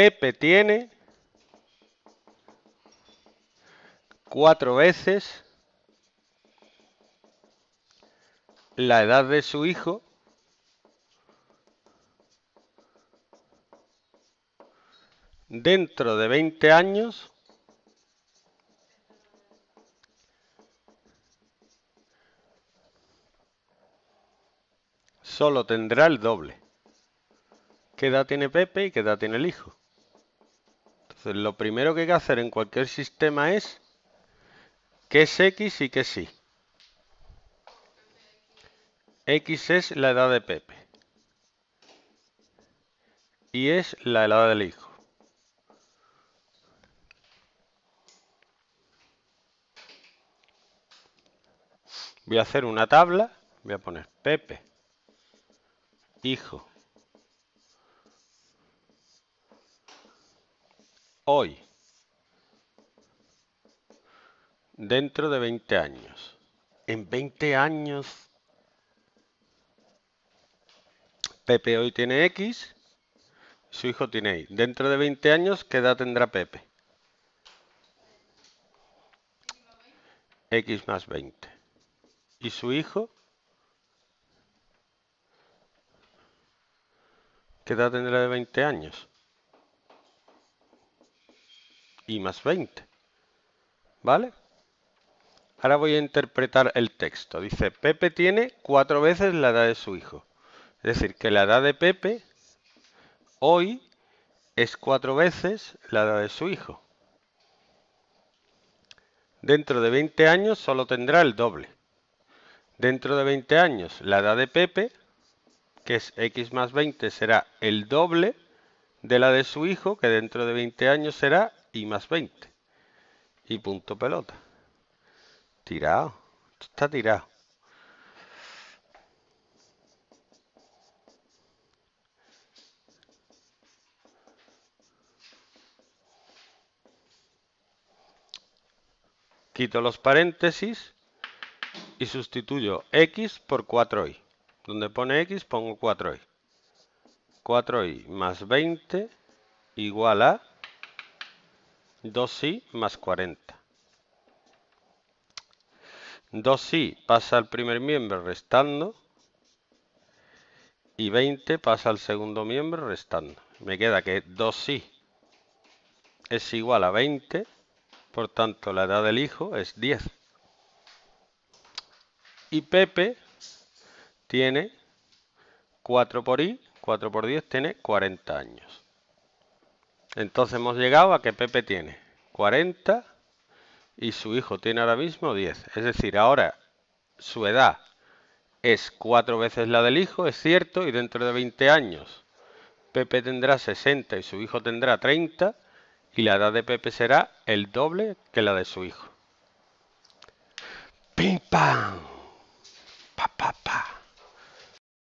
Pepe tiene cuatro veces la edad de su hijo dentro de 20 años solo tendrá el doble. ¿Qué edad tiene Pepe y qué edad tiene el hijo? Entonces, lo primero que hay que hacer en cualquier sistema es qué es x y qué es y. X es la edad de Pepe. Y es la edad del hijo. Voy a hacer una tabla. Voy a poner Pepe, hijo, hoy, dentro de 20 años. En 20 años, Pepe hoy tiene X, su hijo tiene Y. Dentro de 20 años, ¿qué edad tendrá Pepe? X más 20. ¿Y su hijo? ¿Qué edad tendrá de 20 años? y más 20. ¿Vale? Ahora voy a interpretar el texto. Dice, Pepe tiene cuatro veces la edad de su hijo. Es decir, que la edad de Pepe hoy es cuatro veces la edad de su hijo. Dentro de 20 años solo tendrá el doble. Dentro de 20 años la edad de Pepe, que es x más 20, será el doble de la de su hijo, que dentro de 20 años será y más 20. Y punto pelota. Tirado. está tirado. Quito los paréntesis y sustituyo x por 4y. Donde pone x pongo 4y. 4i más 20 igual a 2i más 40. 2i pasa al primer miembro restando y 20 pasa al segundo miembro restando. Me queda que 2i es igual a 20, por tanto la edad del hijo es 10. Y Pepe tiene 4 por i, 4 por 10 tiene 40 años. Entonces hemos llegado a que Pepe tiene 40 y su hijo tiene ahora mismo 10. Es decir, ahora su edad es cuatro veces la del hijo, es cierto, y dentro de 20 años Pepe tendrá 60 y su hijo tendrá 30 y la edad de Pepe será el doble que la de su hijo. ¡Pim pam!